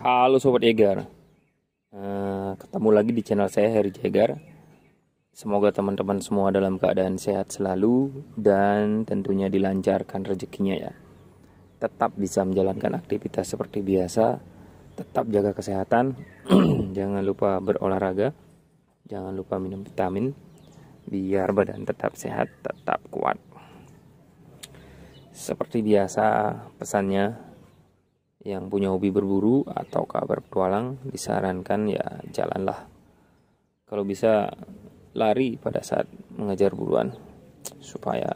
Halo Sobat Jagar uh, eh, Ketemu lagi di channel saya Heri Jagar Semoga teman-teman semua dalam keadaan sehat selalu Dan tentunya dilancarkan rezekinya ya Tetap bisa menjalankan aktivitas seperti biasa Tetap jaga kesehatan Jangan lupa berolahraga Jangan lupa minum vitamin Biar badan tetap sehat, tetap kuat Seperti biasa pesannya yang punya hobi berburu atau kabar petualang disarankan ya jalanlah kalau bisa lari pada saat mengejar buruan supaya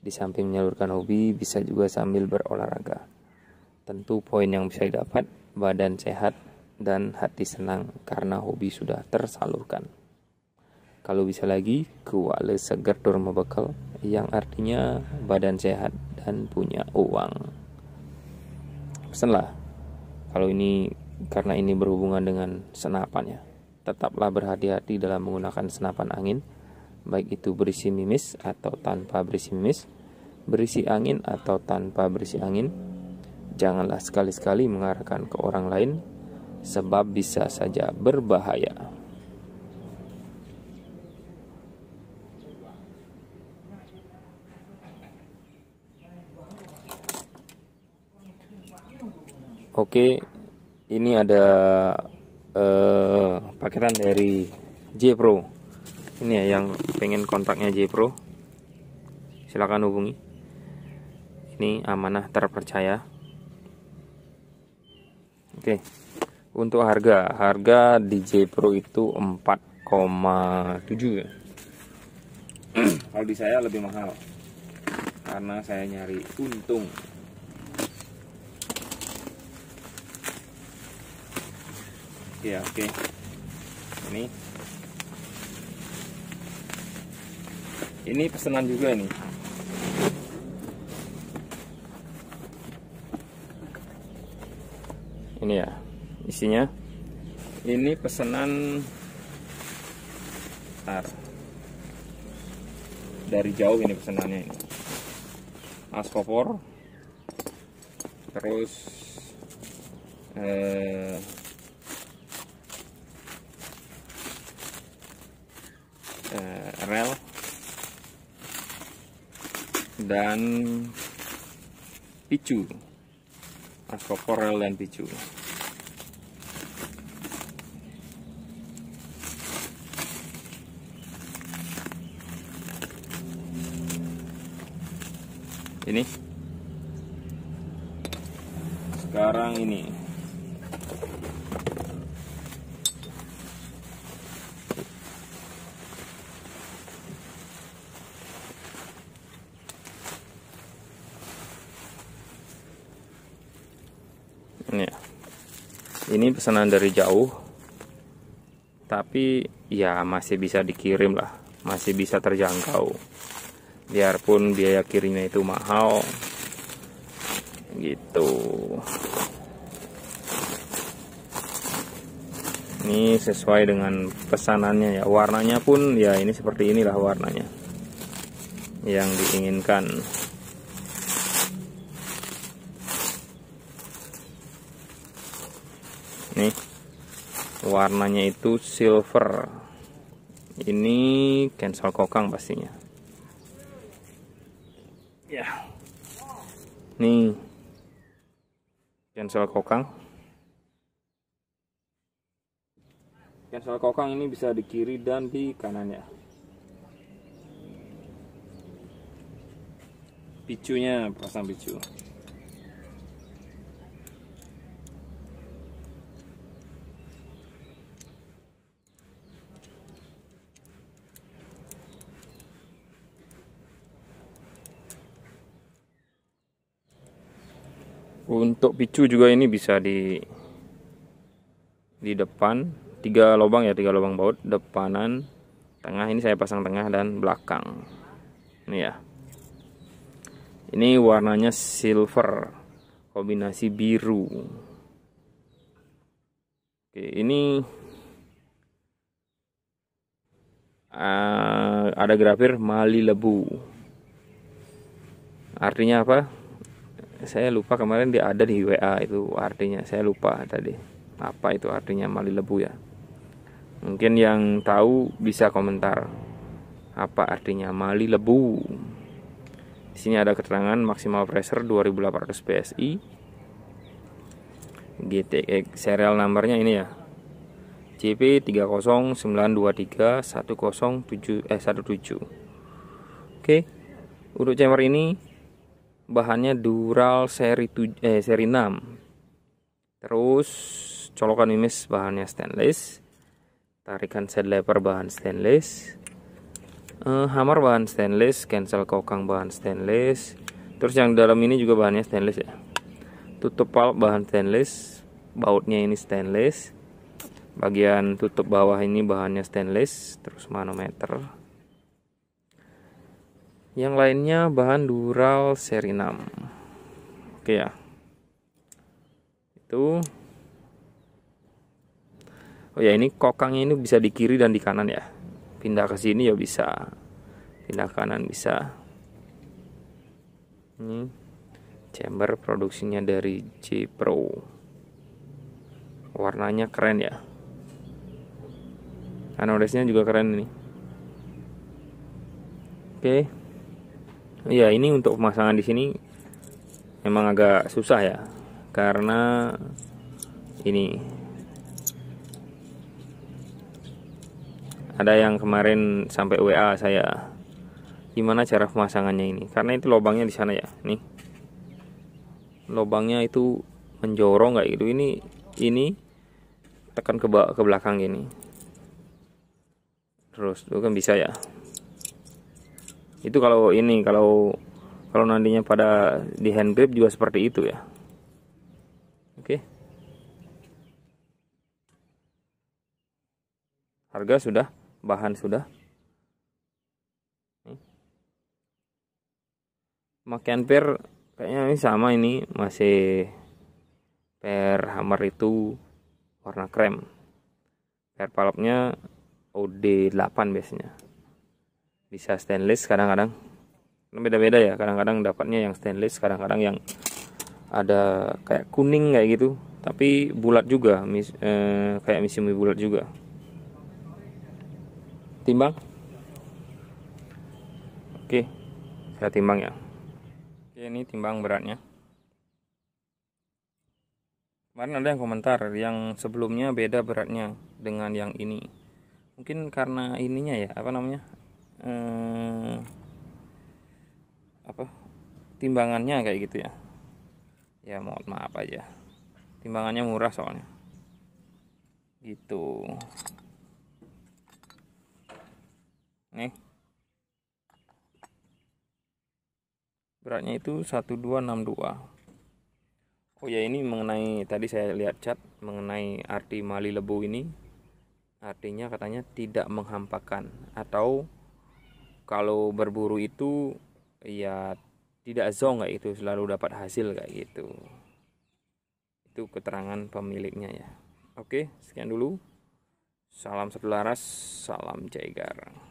di samping menyalurkan hobi bisa juga sambil berolahraga tentu poin yang bisa didapat badan sehat dan hati senang karena hobi sudah tersalurkan kalau bisa lagi kuale seger dorma bekal yang artinya badan sehat dan punya uang pesenlah kalau ini karena ini berhubungan dengan senapannya tetaplah berhati-hati dalam menggunakan senapan angin baik itu berisi mimis atau tanpa berisi mimis berisi angin atau tanpa berisi angin janganlah sekali-sekali mengarahkan ke orang lain sebab bisa saja berbahaya Oke, ini ada uh, paketan dari J Pro. Ini ya yang pengen kontaknya J Pro. Silakan hubungi. Ini amanah terpercaya. Oke. Untuk harga, harga di J Pro itu 4,7 Kalau di saya lebih mahal. Karena saya nyari untung. ya oke okay. ini ini pesanan juga ini ini ya isinya ini pesanan tar dari jauh ini pesanannya ini askopor terus eh, ke eh, rel dan picu atau rel dan picu ini sekarang ini teman ya ini pesanan dari jauh tapi ya masih bisa dikirim lah masih bisa terjangkau biarpun biaya kirimnya itu mahal gitu ini sesuai dengan pesanannya ya warnanya pun ya ini seperti inilah warnanya yang diinginkan nih warnanya itu silver ini cancel kokang pastinya ya nih cancel kokang cancel kokang ini bisa di kiri dan di kanannya picunya pasang picu untuk picu juga ini bisa di di depan tiga lubang ya tiga lubang baut depanan tengah ini saya pasang tengah dan belakang ini ya ini warnanya silver kombinasi biru oke ini uh, ada grafir mali lebu artinya apa saya lupa kemarin dia ada di WA itu artinya saya lupa tadi apa itu artinya mali lebu ya mungkin yang tahu bisa komentar apa artinya mali lebu di sini ada keterangan maksimal pressure 2800 psi GTX serial numbernya ini ya CP 30923 eh oke untuk chamber ini bahannya dural seri tu, eh, seri 6 terus colokan mimis bahannya stainless tarikan lebar bahan stainless eh, hammer bahan stainless cancel kokang bahan stainless terus yang dalam ini juga bahannya stainless ya tutup pal bahan stainless bautnya ini stainless bagian tutup bawah ini bahannya stainless terus manometer yang lainnya bahan dural seri 6 oke ya itu oh ya ini kokangnya ini bisa di kiri dan di kanan ya pindah ke sini ya bisa pindah kanan bisa ini chamber produksinya dari J Pro warnanya keren ya anodesnya juga keren ini oke okay ya ini untuk pemasangan di sini memang agak susah ya karena ini ada yang kemarin sampai WA saya gimana cara pemasangannya ini karena itu lobangnya di sana ya nih lobangnya itu menjorong nggak gitu ini ini tekan ke, ke belakang gini terus itu kan bisa ya itu kalau ini kalau kalau nantinya pada di hand grip juga seperti itu ya oke okay. harga sudah bahan sudah Makian hmm. per kayaknya ini sama ini masih per hammer itu warna krem per palopnya OD8 biasanya bisa stainless kadang-kadang beda-beda ya kadang-kadang dapatnya yang stainless kadang-kadang yang ada kayak kuning kayak gitu tapi bulat juga mis, eh, kayak misi mie bulat juga timbang oke saya timbang ya oke ini timbang beratnya kemarin ada yang komentar yang sebelumnya beda beratnya dengan yang ini mungkin karena ininya ya apa namanya eh, apa timbangannya kayak gitu ya ya mohon maaf aja timbangannya murah soalnya gitu nih beratnya itu 1262 Oh ya ini mengenai tadi saya lihat cat mengenai arti mali lebu ini artinya katanya tidak menghampakan atau kalau berburu itu ya tidak zong kayak itu selalu dapat hasil kayak gitu itu keterangan pemiliknya ya oke sekian dulu salam satu laras salam jaygarang